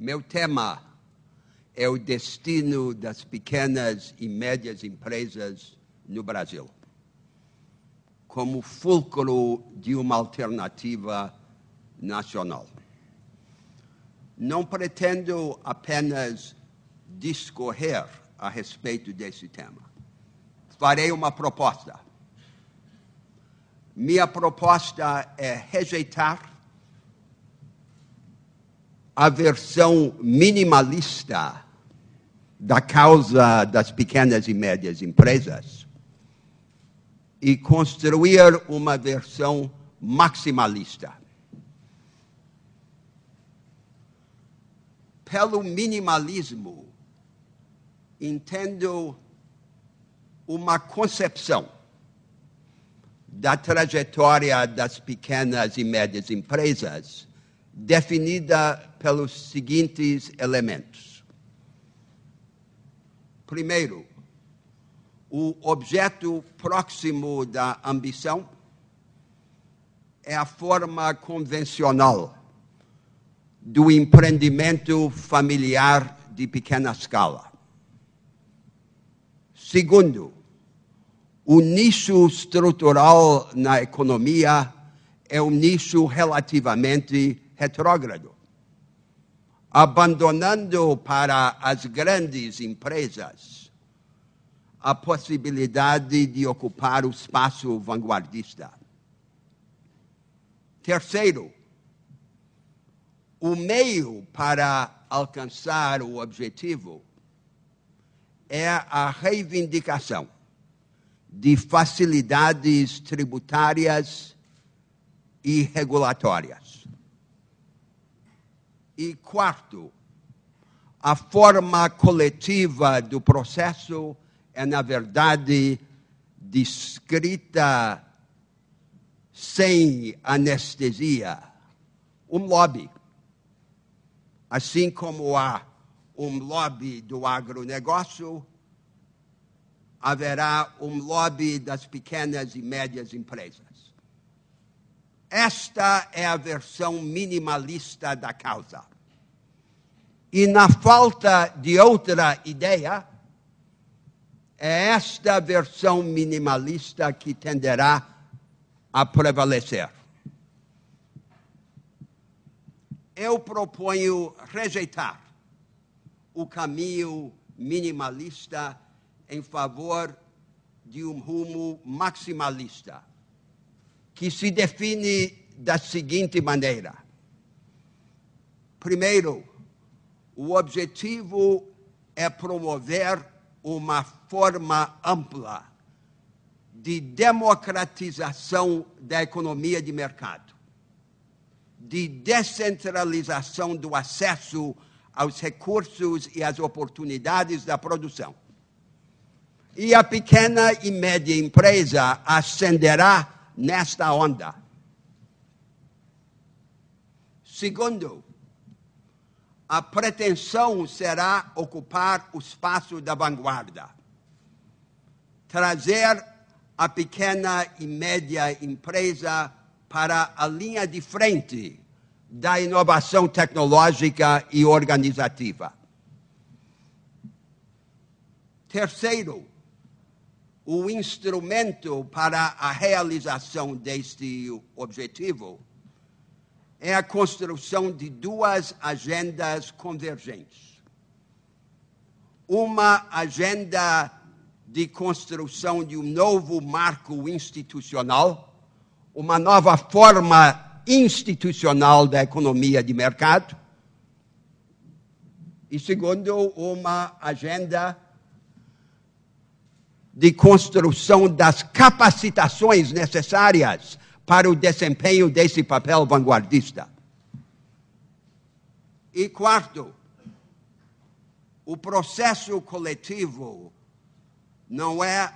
Meu tema é o destino das pequenas e médias empresas no Brasil, como fulcro de uma alternativa nacional. Não pretendo apenas discorrer a respeito desse tema. Farei uma proposta. Minha proposta é rejeitar a versão minimalista da causa das pequenas e médias empresas e construir uma versão maximalista. Pelo minimalismo, entendo uma concepção da trajetória das pequenas e médias empresas definida pelos seguintes elementos. Primeiro, o objeto próximo da ambição é a forma convencional do empreendimento familiar de pequena escala. Segundo, o nicho estrutural na economia é um nicho relativamente retrógrado, abandonando para as grandes empresas a possibilidade de ocupar o espaço vanguardista. Terceiro, o meio para alcançar o objetivo é a reivindicação de facilidades tributárias e regulatórias. E quarto, a forma coletiva do processo é, na verdade, descrita sem anestesia um lobby. Assim como há um lobby do agronegócio, haverá um lobby das pequenas e médias empresas. Esta é a versão minimalista da causa. E na falta de outra ideia, é esta versão minimalista que tenderá a prevalecer. Eu proponho rejeitar o caminho minimalista em favor de um rumo maximalista que se define da seguinte maneira: primeiro, o objetivo é promover uma forma ampla de democratização da economia de mercado, de descentralização do acesso aos recursos e às oportunidades da produção. E a pequena e média empresa ascenderá nesta onda. Segundo, a pretensão será ocupar o espaço da vanguarda, trazer a pequena e média empresa para a linha de frente da inovação tecnológica e organizativa. Terceiro, o instrumento para a realização deste objetivo é a construção de duas agendas convergentes. Uma agenda de construção de um novo marco institucional, uma nova forma institucional da economia de mercado, e segundo, uma agenda de construção das capacitações necessárias para o desempenho desse papel vanguardista. E quarto, o processo coletivo não é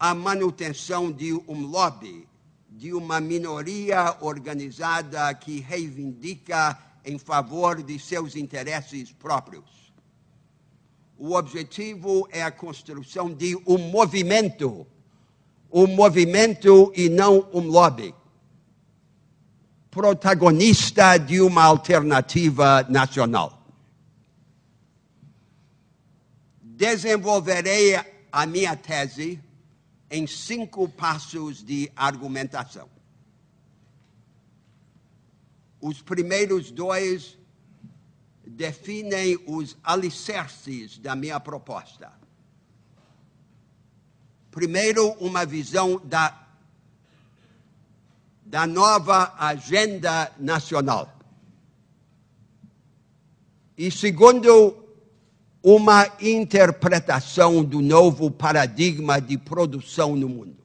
a manutenção de um lobby, de uma minoria organizada que reivindica em favor de seus interesses próprios o objetivo é a construção de um movimento, um movimento e não um lobby. Protagonista de uma alternativa nacional. Desenvolverei a minha tese em cinco passos de argumentação. Os primeiros dois definem os alicerces da minha proposta. Primeiro, uma visão da, da nova agenda nacional. E segundo, uma interpretação do novo paradigma de produção no mundo.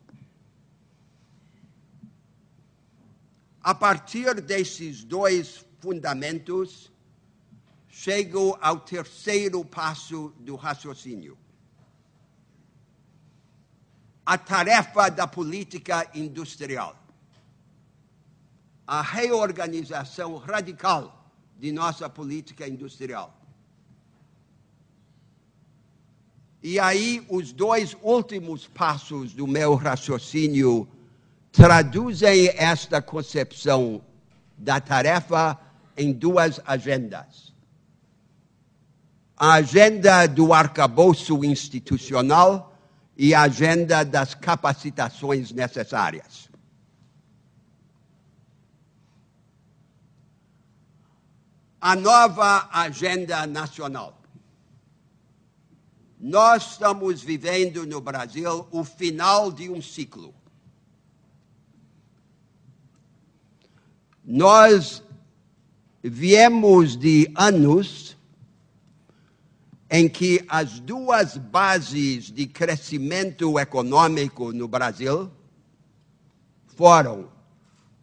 A partir desses dois fundamentos, chego ao terceiro passo do raciocínio. A tarefa da política industrial. A reorganização radical de nossa política industrial. E aí, os dois últimos passos do meu raciocínio traduzem esta concepção da tarefa em duas agendas a agenda do arcabouço institucional e a agenda das capacitações necessárias. A nova agenda nacional. Nós estamos vivendo no Brasil o final de um ciclo. Nós viemos de anos em que as duas bases de crescimento econômico no Brasil foram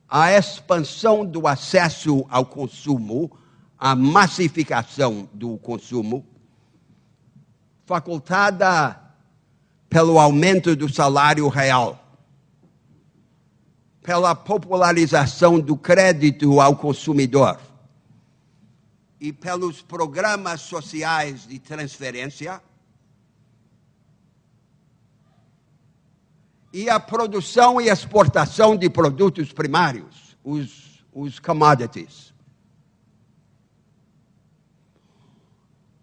a expansão do acesso ao consumo, a massificação do consumo, facultada pelo aumento do salário real, pela popularização do crédito ao consumidor e pelos programas sociais de transferência. E a produção e exportação de produtos primários, os, os commodities.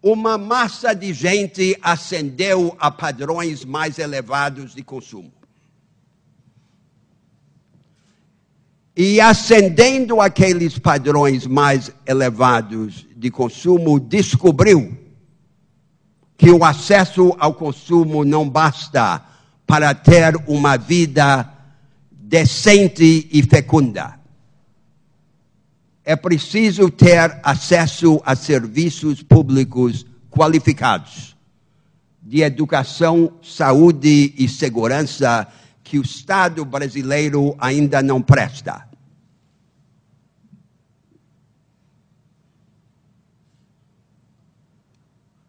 Uma massa de gente ascendeu a padrões mais elevados de consumo. e ascendendo aqueles padrões mais elevados de consumo, descobriu que o acesso ao consumo não basta para ter uma vida decente e fecunda. É preciso ter acesso a serviços públicos qualificados de educação, saúde e segurança que o Estado brasileiro ainda não presta.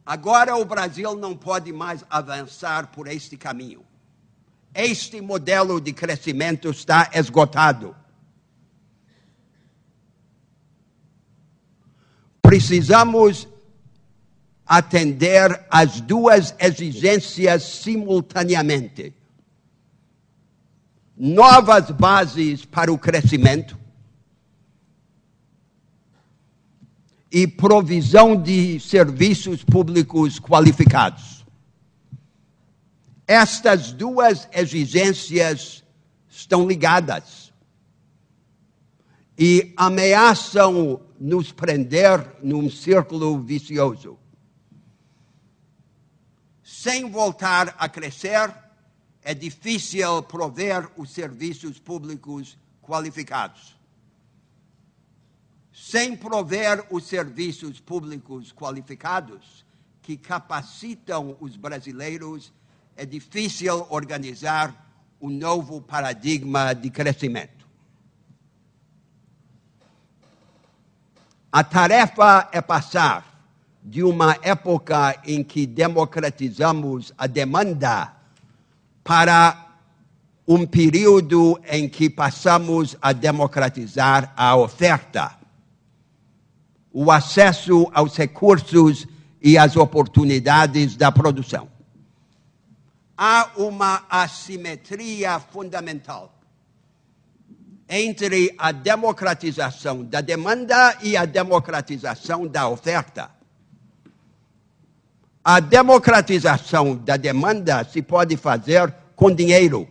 Agora o Brasil não pode mais avançar por este caminho. Este modelo de crescimento está esgotado. Precisamos atender às duas exigências simultaneamente novas bases para o crescimento e provisão de serviços públicos qualificados. Estas duas exigências estão ligadas e ameaçam nos prender num círculo vicioso. Sem voltar a crescer, é difícil prover os serviços públicos qualificados. Sem prover os serviços públicos qualificados que capacitam os brasileiros, é difícil organizar um novo paradigma de crescimento. A tarefa é passar de uma época em que democratizamos a demanda para um período em que passamos a democratizar a oferta, o acesso aos recursos e às oportunidades da produção. Há uma assimetria fundamental entre a democratização da demanda e a democratização da oferta. A democratização da demanda se pode fazer com dinheiro.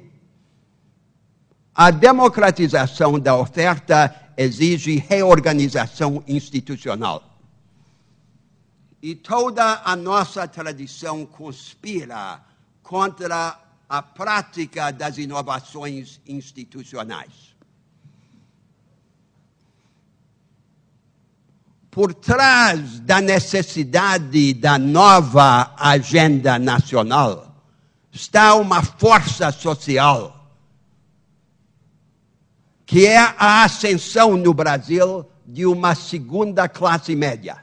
A democratização da oferta exige reorganização institucional. E toda a nossa tradição conspira contra a prática das inovações institucionais. por trás da necessidade da nova agenda nacional está uma força social, que é a ascensão no Brasil de uma segunda classe média.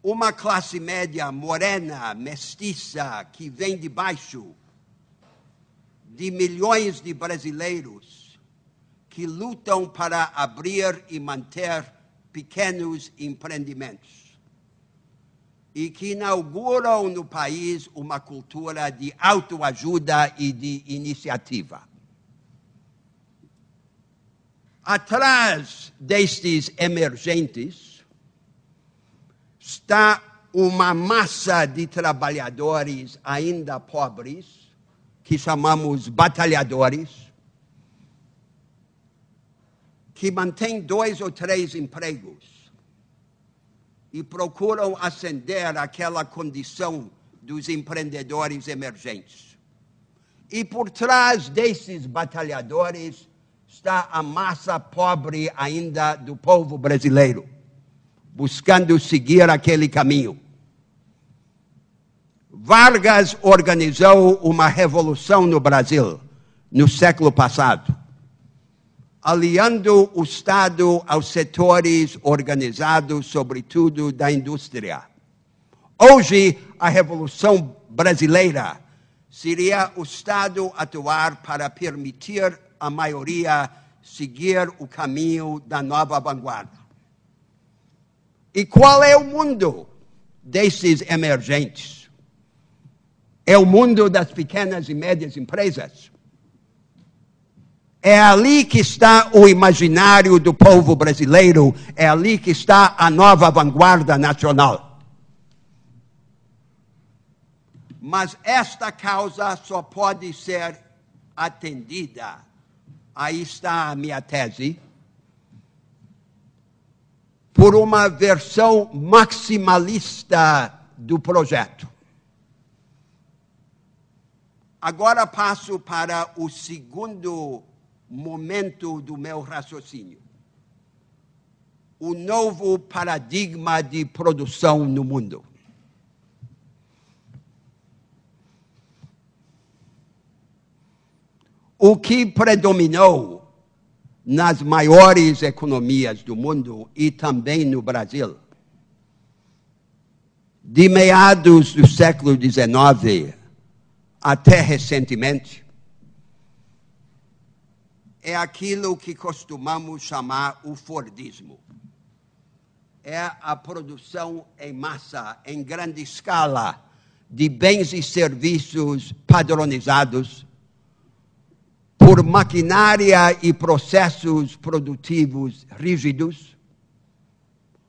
Uma classe média morena, mestiça, que vem de baixo, de milhões de brasileiros, que lutam para abrir e manter pequenos empreendimentos e que inauguram no país uma cultura de autoajuda e de iniciativa. Atrás destes emergentes está uma massa de trabalhadores ainda pobres, que chamamos batalhadores, que mantêm dois ou três empregos e procuram ascender àquela condição dos empreendedores emergentes. E por trás desses batalhadores está a massa pobre ainda do povo brasileiro, buscando seguir aquele caminho. Vargas organizou uma revolução no Brasil no século passado aliando o Estado aos setores organizados, sobretudo da indústria. Hoje, a Revolução Brasileira seria o Estado atuar para permitir à maioria seguir o caminho da nova vanguarda. E qual é o mundo desses emergentes? É o mundo das pequenas e médias empresas. É ali que está o imaginário do povo brasileiro, é ali que está a nova vanguarda nacional. Mas esta causa só pode ser atendida. Aí está a minha tese. Por uma versão maximalista do projeto. Agora passo para o segundo momento do meu raciocínio. O novo paradigma de produção no mundo. O que predominou nas maiores economias do mundo e também no Brasil. De meados do século XIX até recentemente, é aquilo que costumamos chamar o Fordismo. É a produção em massa, em grande escala, de bens e serviços padronizados por maquinária e processos produtivos rígidos,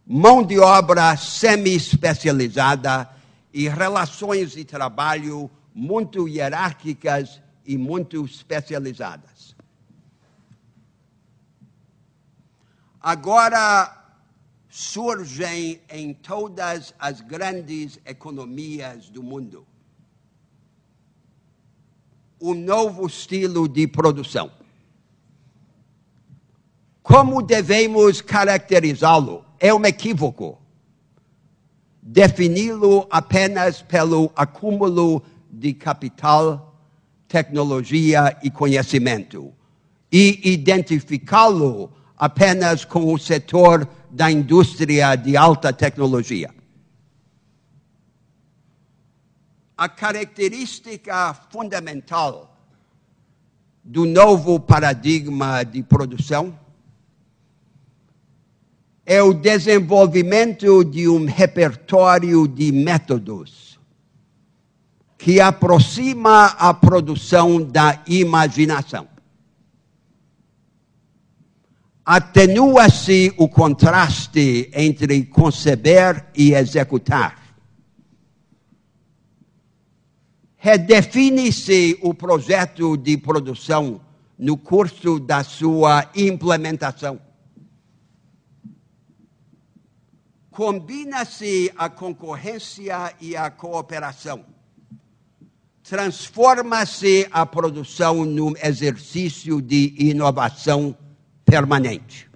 mão de obra semi-especializada e relações de trabalho muito hierárquicas e muito especializadas. agora surgem em todas as grandes economias do mundo. Um novo estilo de produção. Como devemos caracterizá-lo? É um equívoco. Defini-lo apenas pelo acúmulo de capital, tecnologia e conhecimento. E identificá-lo apenas com o setor da indústria de alta tecnologia. A característica fundamental do novo paradigma de produção é o desenvolvimento de um repertório de métodos que aproxima a produção da imaginação atenua-se o contraste entre conceber e executar. Redefine-se o projeto de produção no curso da sua implementação. Combina-se a concorrência e a cooperação. Transforma-se a produção num exercício de inovação permanente.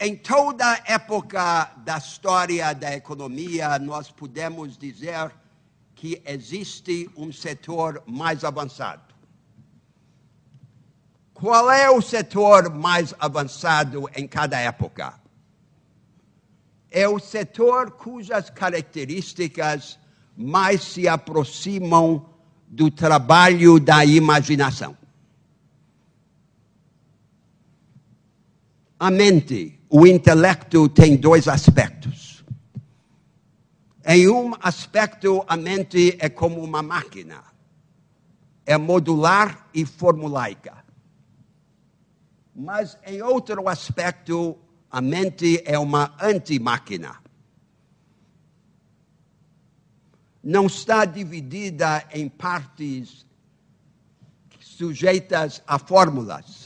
Em toda época da história da economia, nós podemos dizer que existe um setor mais avançado. Qual é o setor mais avançado em cada época? É o setor cujas características mais se aproximam do trabalho da imaginação. A mente, o intelecto tem dois aspectos. Em um aspecto, a mente é como uma máquina. É modular e formulaica. Mas em outro aspecto, a mente é uma antimáquina. Não está dividida em partes sujeitas a fórmulas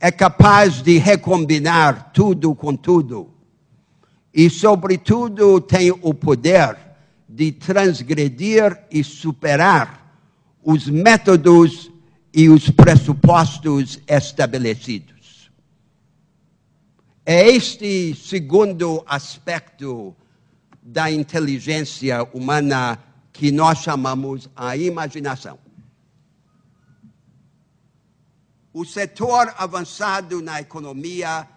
é capaz de recombinar tudo com tudo. E, sobretudo, tem o poder de transgredir e superar os métodos e os pressupostos estabelecidos. É este segundo aspecto da inteligência humana que nós chamamos a imaginação. O setor avançado na economia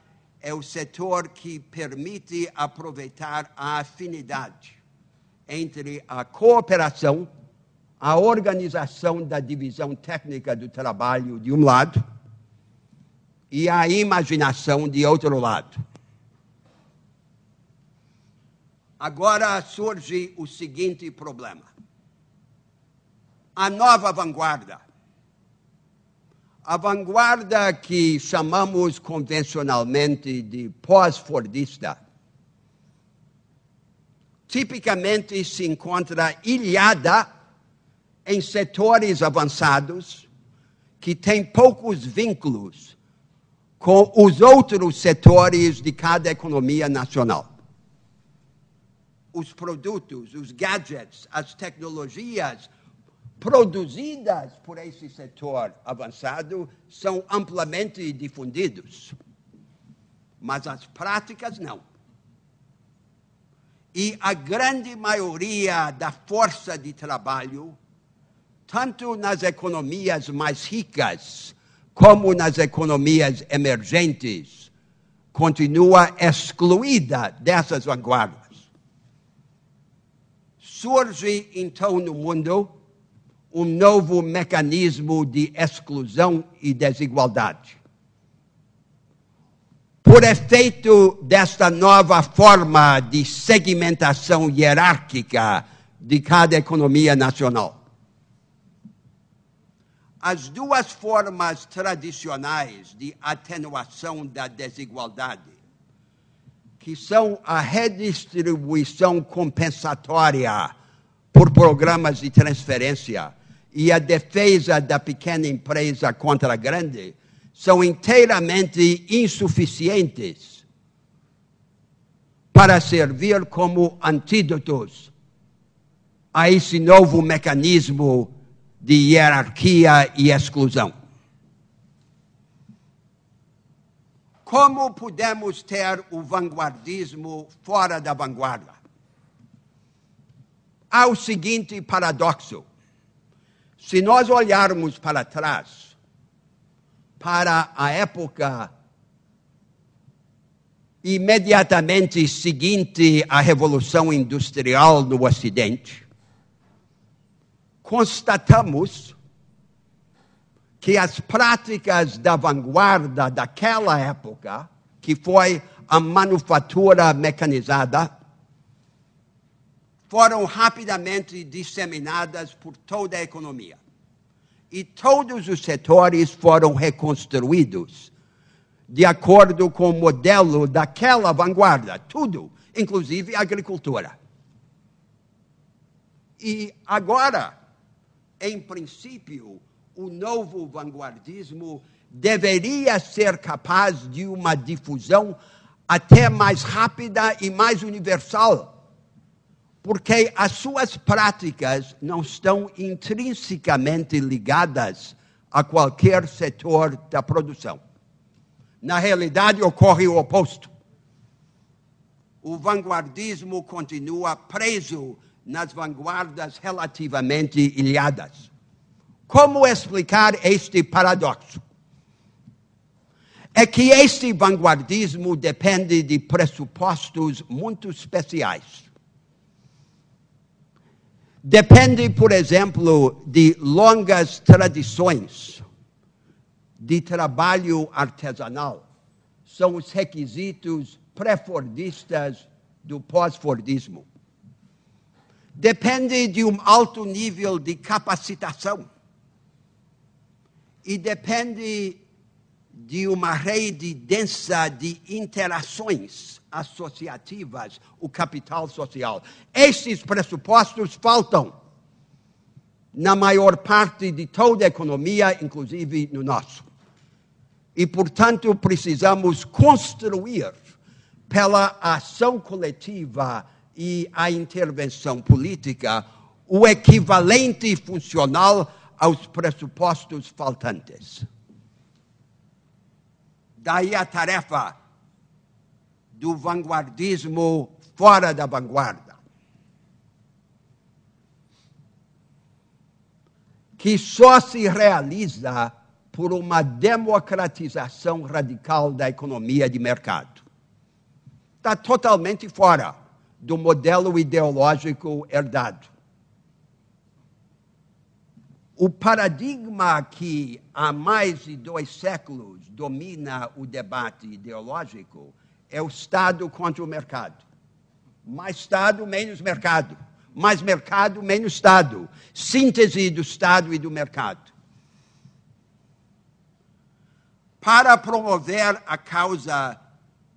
é o setor que permite aproveitar a afinidade entre a cooperação, a organização da divisão técnica do trabalho de um lado e a imaginação de outro lado. Agora surge o seguinte problema: a nova vanguarda a vanguarda que chamamos convencionalmente de pós-fordista tipicamente se encontra ilhada em setores avançados que têm poucos vínculos com os outros setores de cada economia nacional. Os produtos, os gadgets, as tecnologias produzidas por esse setor avançado são amplamente difundidos, mas as práticas não. E a grande maioria da força de trabalho, tanto nas economias mais ricas como nas economias emergentes, continua excluída dessas vanguardas. Surge então no mundo um novo mecanismo de exclusão e desigualdade. Por efeito desta nova forma de segmentação hierárquica de cada economia nacional, as duas formas tradicionais de atenuação da desigualdade, que são a redistribuição compensatória por programas de transferência e a defesa da pequena empresa contra a grande são inteiramente insuficientes para servir como antídotos a esse novo mecanismo de hierarquia e exclusão. Como podemos ter o vanguardismo fora da vanguarda? Há o seguinte paradoxo: se nós olharmos para trás, para a época imediatamente seguinte à Revolução Industrial no Ocidente, constatamos que as práticas da vanguarda daquela época, que foi a manufatura mecanizada, foram rapidamente disseminadas por toda a economia. E todos os setores foram reconstruídos de acordo com o modelo daquela vanguarda, tudo, inclusive a agricultura. E agora, em princípio, o novo vanguardismo deveria ser capaz de uma difusão até mais rápida e mais universal porque as suas práticas não estão intrinsecamente ligadas a qualquer setor da produção. Na realidade, ocorre o oposto. O vanguardismo continua preso nas vanguardas relativamente ilhadas. Como explicar este paradoxo? É que este vanguardismo depende de pressupostos muito especiais Depende, por exemplo, de longas tradições de trabalho artesanal. São os requisitos pré-fordistas do pós-fordismo. Depende de um alto nível de capacitação. E depende de uma rede densa de interações associativas, o capital social. Estes pressupostos faltam na maior parte de toda a economia, inclusive no nosso. E, portanto, precisamos construir pela ação coletiva e a intervenção política o equivalente funcional aos pressupostos faltantes. Daí a tarefa do vanguardismo fora da vanguarda. Que só se realiza por uma democratização radical da economia de mercado. Está totalmente fora do modelo ideológico herdado. O paradigma que há mais de dois séculos domina o debate ideológico é o Estado contra o mercado. Mais Estado, menos mercado. Mais mercado, menos Estado. Síntese do Estado e do mercado. Para promover a causa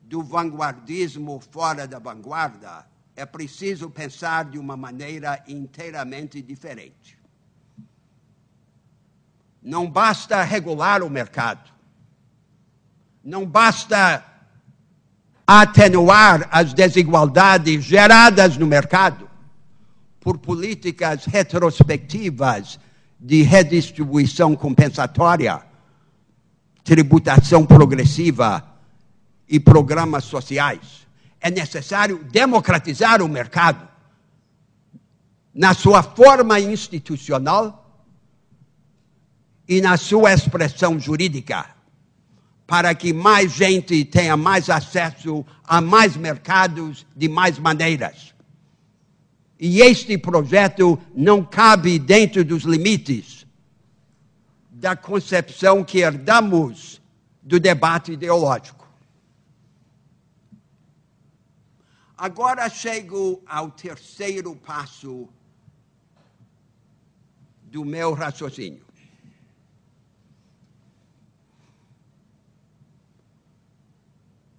do vanguardismo fora da vanguarda, é preciso pensar de uma maneira inteiramente diferente. Não basta regular o mercado. Não basta atenuar as desigualdades geradas no mercado por políticas retrospectivas de redistribuição compensatória, tributação progressiva e programas sociais. É necessário democratizar o mercado na sua forma institucional e na sua expressão jurídica para que mais gente tenha mais acesso a mais mercados de mais maneiras. E este projeto não cabe dentro dos limites da concepção que herdamos do debate ideológico. Agora chego ao terceiro passo do meu raciocínio.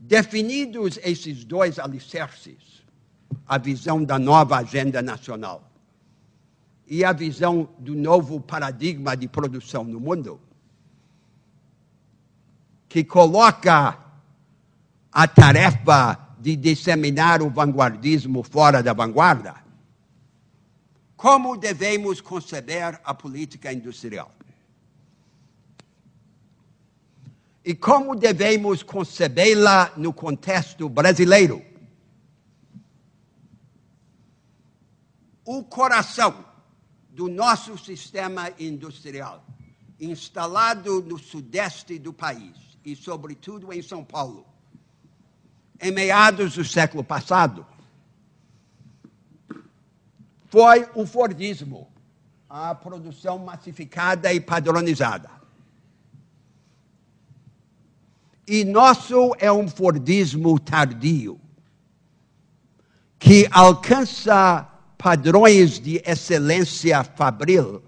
Definidos esses dois alicerces, a visão da nova agenda nacional e a visão do novo paradigma de produção no mundo, que coloca a tarefa de disseminar o vanguardismo fora da vanguarda, como devemos conceber a política industrial? E como devemos concebê-la no contexto brasileiro? O coração do nosso sistema industrial, instalado no sudeste do país e, sobretudo, em São Paulo, em meados do século passado, foi o Fordismo, a produção massificada e padronizada. E nosso é um Fordismo tardio, que alcança padrões de excelência fabril,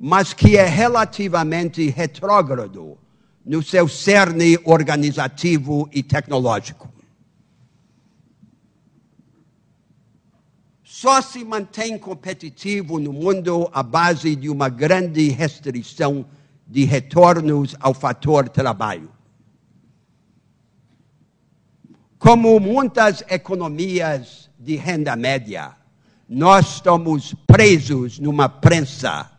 mas que é relativamente retrógrado no seu cerne organizativo e tecnológico. Só se mantém competitivo no mundo à base de uma grande restrição de retornos ao fator trabalho. Como muitas economias de renda média, nós estamos presos numa prensa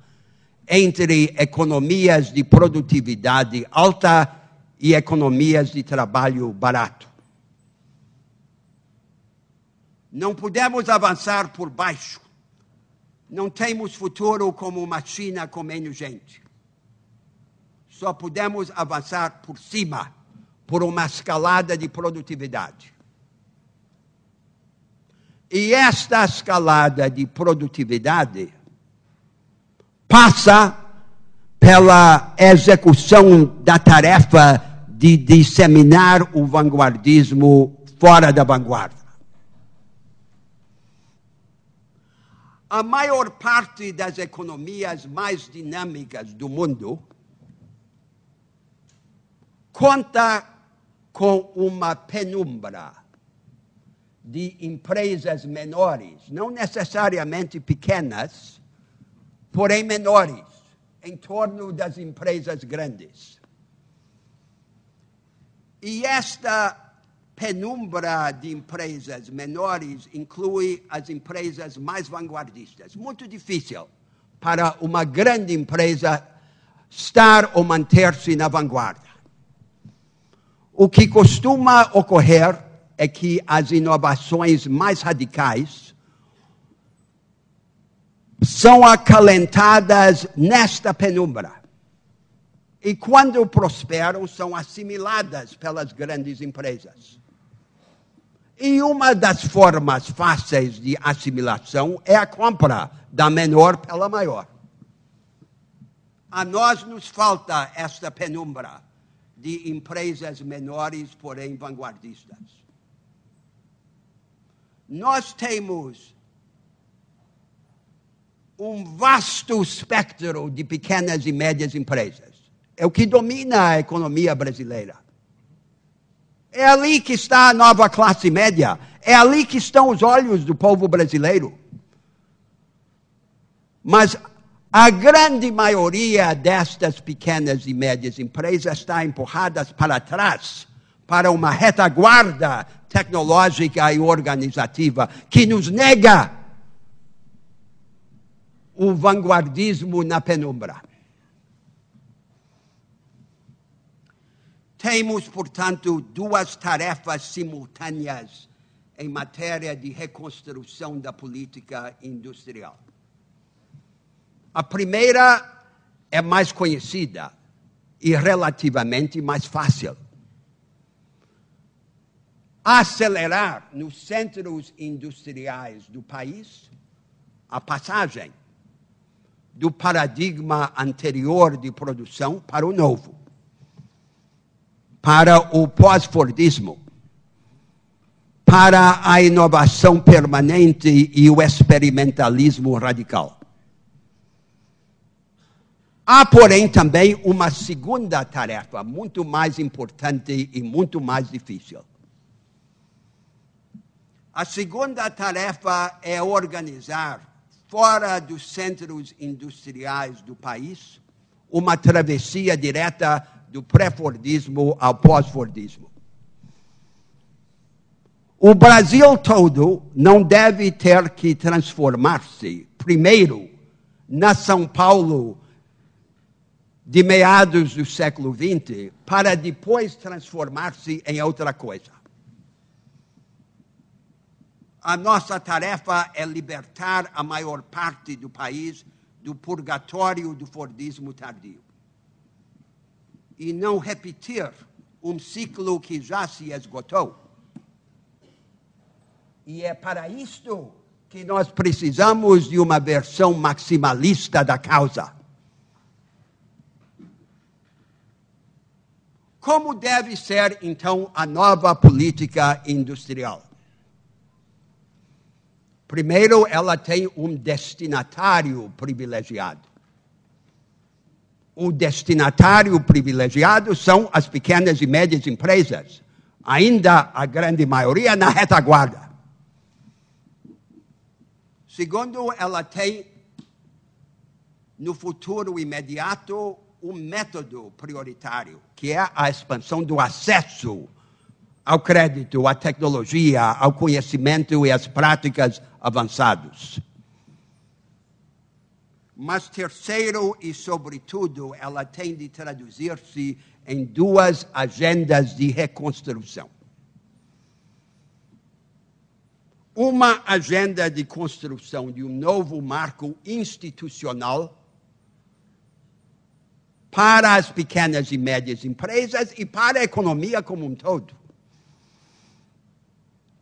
entre economias de produtividade alta e economias de trabalho barato. Não podemos avançar por baixo. Não temos futuro como uma China com menos gente só podemos avançar por cima, por uma escalada de produtividade. E esta escalada de produtividade passa pela execução da tarefa de disseminar o vanguardismo fora da vanguarda. A maior parte das economias mais dinâmicas do mundo conta com uma penumbra de empresas menores, não necessariamente pequenas, porém menores, em torno das empresas grandes. E esta penumbra de empresas menores inclui as empresas mais vanguardistas. Muito difícil para uma grande empresa estar ou manter-se na vanguarda. O que costuma ocorrer é que as inovações mais radicais são acalentadas nesta penumbra. E quando prosperam, são assimiladas pelas grandes empresas. E uma das formas fáceis de assimilação é a compra da menor pela maior. A nós nos falta esta penumbra de empresas menores, porém vanguardistas. Nós temos um vasto espectro de pequenas e médias empresas. É o que domina a economia brasileira. É ali que está a nova classe média. É ali que estão os olhos do povo brasileiro. Mas a grande maioria destas pequenas e médias empresas está empurradas para trás, para uma retaguarda tecnológica e organizativa que nos nega o vanguardismo na penumbra. Temos, portanto, duas tarefas simultâneas em matéria de reconstrução da política industrial. A primeira é mais conhecida e relativamente mais fácil. Acelerar nos centros industriais do país a passagem do paradigma anterior de produção para o novo, para o pós-fordismo, para a inovação permanente e o experimentalismo radical. Há, porém, também uma segunda tarefa, muito mais importante e muito mais difícil. A segunda tarefa é organizar, fora dos centros industriais do país, uma travessia direta do pré-fordismo ao pós-fordismo. O Brasil todo não deve ter que transformar-se, primeiro, na São Paulo de meados do século XX para depois transformar-se em outra coisa. A nossa tarefa é libertar a maior parte do país do purgatório do Fordismo tardio e não repetir um ciclo que já se esgotou. E é para isto que nós precisamos de uma versão maximalista da causa. Como deve ser, então, a nova política industrial? Primeiro, ela tem um destinatário privilegiado. O destinatário privilegiado são as pequenas e médias empresas, ainda a grande maioria na retaguarda. Segundo, ela tem no futuro imediato o método prioritário, que é a expansão do acesso ao crédito, à tecnologia, ao conhecimento e às práticas avançadas. Mas, terceiro e sobretudo, ela tem de traduzir-se em duas agendas de reconstrução. Uma agenda de construção de um novo marco institucional para as pequenas e médias empresas e para a economia como um todo.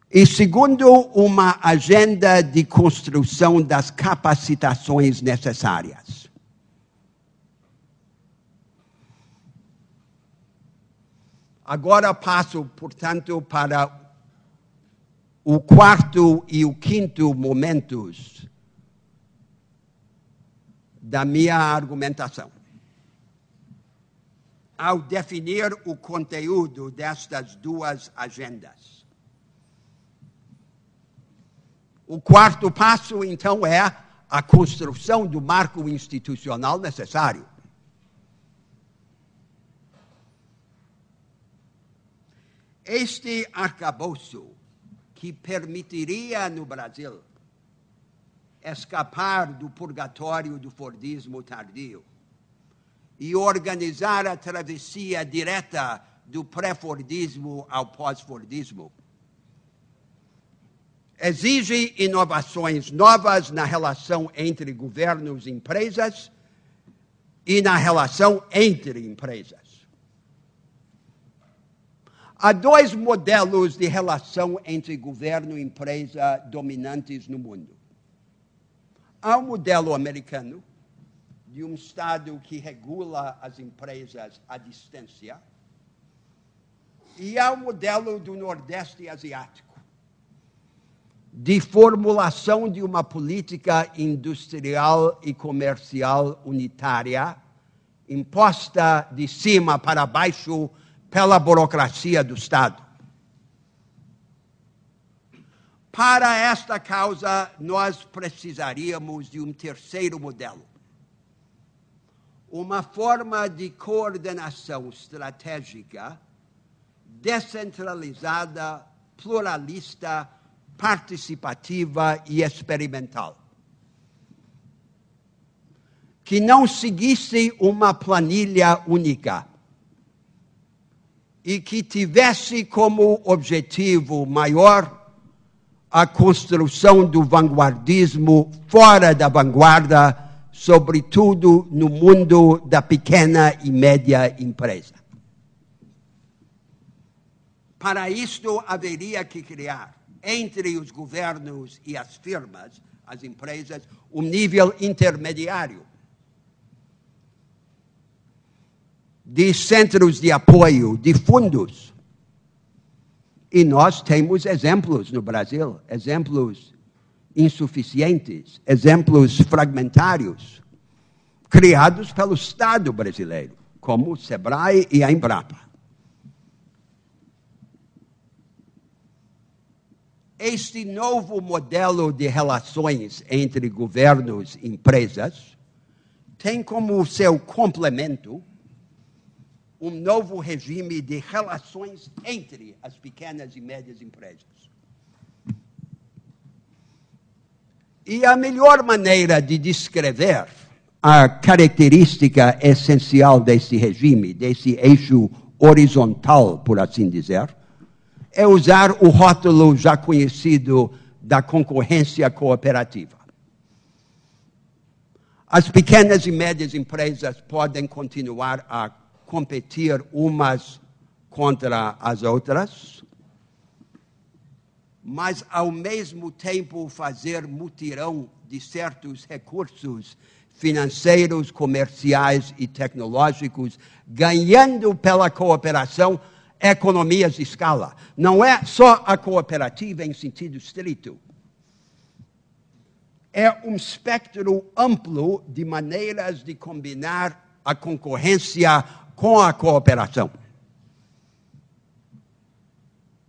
E segundo, uma agenda de construção das capacitações necessárias. Agora passo, portanto, para o quarto e o quinto momentos da minha argumentação ao definir o conteúdo destas duas agendas. O quarto passo, então, é a construção do marco institucional necessário. Este arcabouço que permitiria no Brasil escapar do purgatório do Fordismo tardio e organizar a travessia direta do pré-fordismo ao pós-fordismo. Exige inovações novas na relação entre governos e empresas e na relação entre empresas. Há dois modelos de relação entre governo e empresa dominantes no mundo. Há o um modelo americano, de um Estado que regula as empresas à distância, e ao modelo do Nordeste Asiático, de formulação de uma política industrial e comercial unitária, imposta de cima para baixo pela burocracia do Estado. Para esta causa, nós precisaríamos de um terceiro modelo uma forma de coordenação estratégica descentralizada, pluralista, participativa e experimental. Que não seguisse uma planilha única e que tivesse como objetivo maior a construção do vanguardismo fora da vanguarda sobretudo no mundo da pequena e média empresa. Para isto, haveria que criar, entre os governos e as firmas, as empresas, um nível intermediário de centros de apoio, de fundos. E nós temos exemplos no Brasil, exemplos insuficientes, exemplos fragmentários, criados pelo Estado brasileiro, como o SEBRAE e a Embrapa. Este novo modelo de relações entre governos e empresas tem como seu complemento um novo regime de relações entre as pequenas e médias empresas. E a melhor maneira de descrever a característica essencial desse regime, desse eixo horizontal, por assim dizer, é usar o rótulo já conhecido da concorrência cooperativa. As pequenas e médias empresas podem continuar a competir umas contra as outras, mas ao mesmo tempo fazer mutirão de certos recursos financeiros, comerciais e tecnológicos, ganhando pela cooperação economias de escala. Não é só a cooperativa em sentido estrito. É um espectro amplo de maneiras de combinar a concorrência com a cooperação.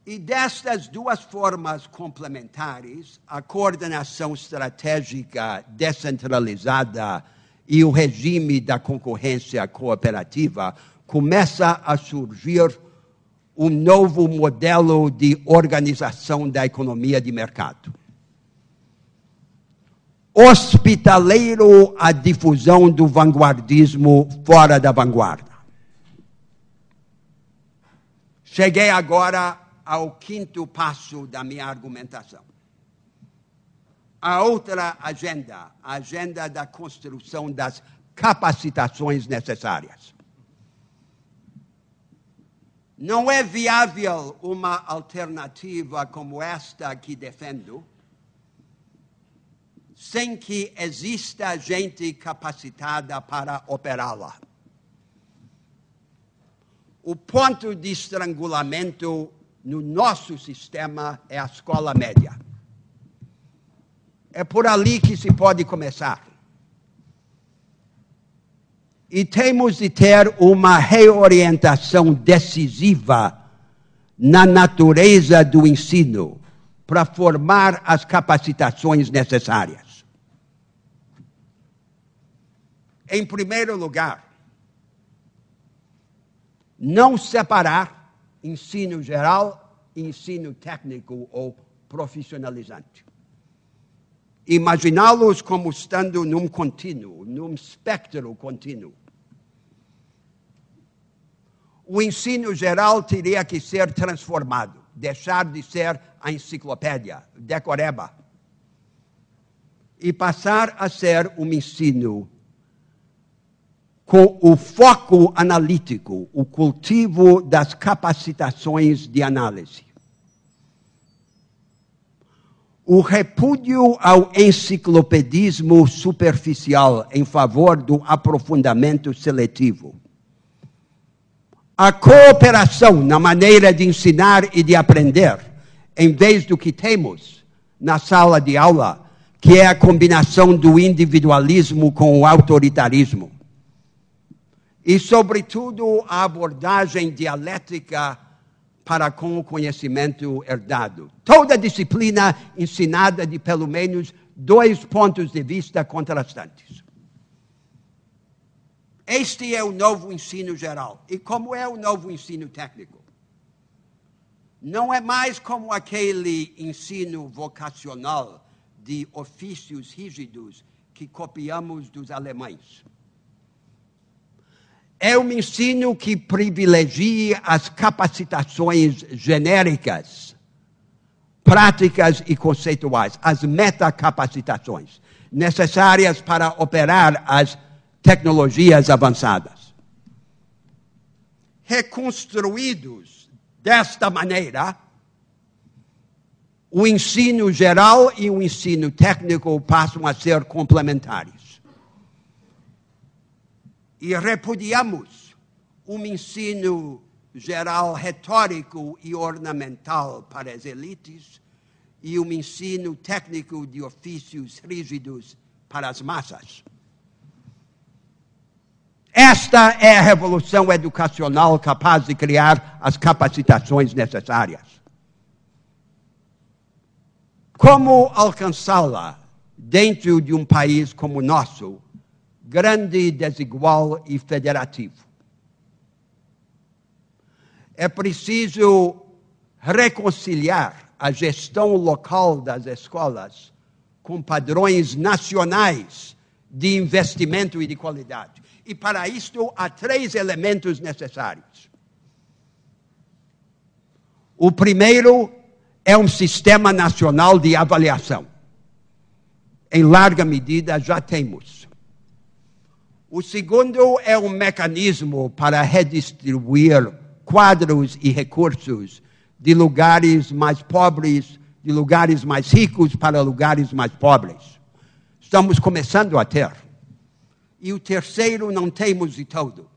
E destas duas formas complementares, a coordenação estratégica descentralizada e o regime da concorrência cooperativa, começa a surgir um novo modelo de organização da economia de mercado. Hospitaleiro à difusão do vanguardismo fora da vanguarda. Cheguei agora ao quinto passo da minha argumentação. A outra agenda, a agenda da construção das capacitações necessárias. Não é viável uma alternativa como esta que defendo sem que exista gente capacitada para operá-la. O ponto de estrangulamento no nosso sistema é a escola média. É por ali que se pode começar. E temos de ter uma reorientação decisiva na natureza do ensino para formar as capacitações necessárias. Em primeiro lugar, não separar ensino geral ensino técnico ou profissionalizante. Imaginá-los como estando num contínuo, num espectro contínuo. O ensino geral teria que ser transformado, deixar de ser a enciclopédia, decoreba, e passar a ser um ensino com o foco analítico, o cultivo das capacitações de análise. O repúdio ao enciclopedismo superficial em favor do aprofundamento seletivo. A cooperação na maneira de ensinar e de aprender, em vez do que temos na sala de aula, que é a combinação do individualismo com o autoritarismo e, sobretudo, a abordagem dialética para com o conhecimento herdado. Toda disciplina ensinada de pelo menos dois pontos de vista contrastantes. Este é o novo ensino geral. E como é o novo ensino técnico? Não é mais como aquele ensino vocacional de ofícios rígidos que copiamos dos alemães é um ensino que privilegia as capacitações genéricas, práticas e conceituais, as metacapacitações, necessárias para operar as tecnologias avançadas. Reconstruídos desta maneira, o ensino geral e o ensino técnico passam a ser complementares e repudiamos um ensino geral retórico e ornamental para as elites e um ensino técnico de ofícios rígidos para as massas. Esta é a revolução educacional capaz de criar as capacitações necessárias. Como alcançá-la dentro de um país como o nosso, grande, desigual e federativo. É preciso reconciliar a gestão local das escolas com padrões nacionais de investimento e de qualidade. E para isto há três elementos necessários. O primeiro é um sistema nacional de avaliação. Em larga medida já temos o segundo é um mecanismo para redistribuir quadros e recursos de lugares mais pobres, de lugares mais ricos para lugares mais pobres. Estamos começando a ter. E o terceiro não temos de todo.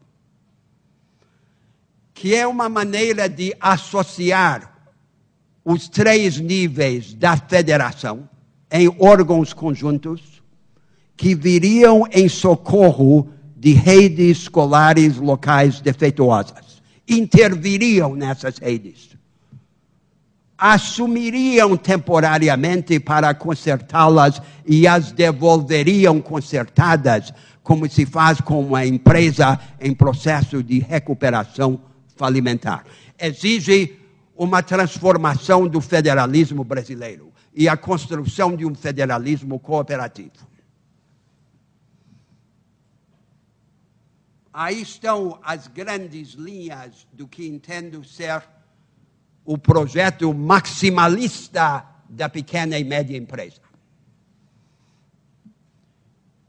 Que é uma maneira de associar os três níveis da federação em órgãos conjuntos que viriam em socorro de redes escolares locais defeituosas. Interviriam nessas redes. Assumiriam temporariamente para consertá-las e as devolveriam consertadas, como se faz com uma empresa em processo de recuperação falimentar. Exige uma transformação do federalismo brasileiro e a construção de um federalismo cooperativo. Aí estão as grandes linhas do que entendo ser o projeto maximalista da pequena e média empresa.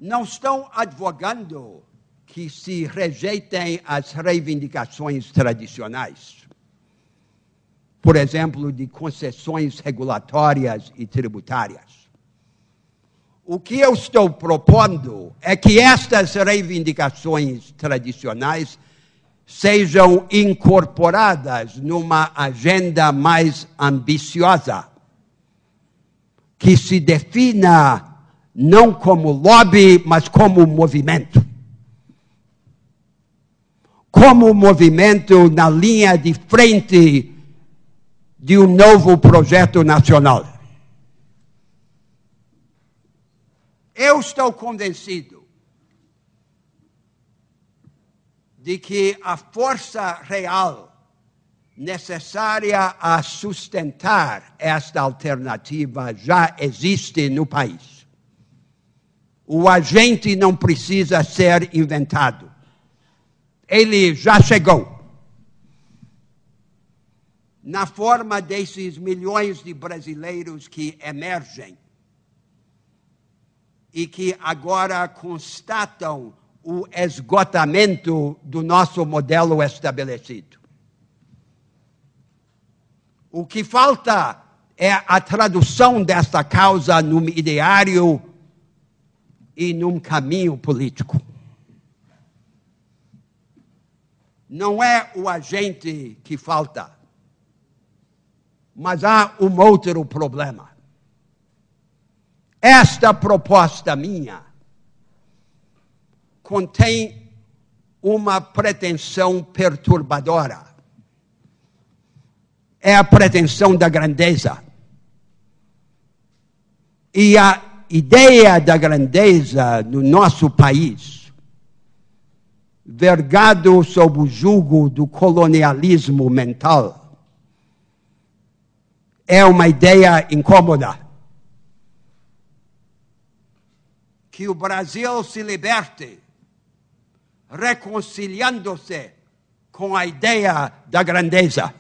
Não estão advogando que se rejeitem as reivindicações tradicionais, por exemplo, de concessões regulatórias e tributárias o que eu estou propondo é que estas reivindicações tradicionais sejam incorporadas numa agenda mais ambiciosa, que se defina não como lobby, mas como movimento. Como movimento na linha de frente de um novo projeto nacional. Eu estou convencido de que a força real necessária a sustentar esta alternativa já existe no país. O agente não precisa ser inventado. Ele já chegou. Na forma desses milhões de brasileiros que emergem e que agora constatam o esgotamento do nosso modelo estabelecido. O que falta é a tradução dessa causa num ideário e num caminho político. Não é o agente que falta, mas há um outro problema. Esta proposta minha contém uma pretensão perturbadora. É a pretensão da grandeza. E a ideia da grandeza no nosso país, vergado sob o jugo do colonialismo mental, é uma ideia incômoda que o Brasil se liberte, reconciliando-se com a ideia da grandeza.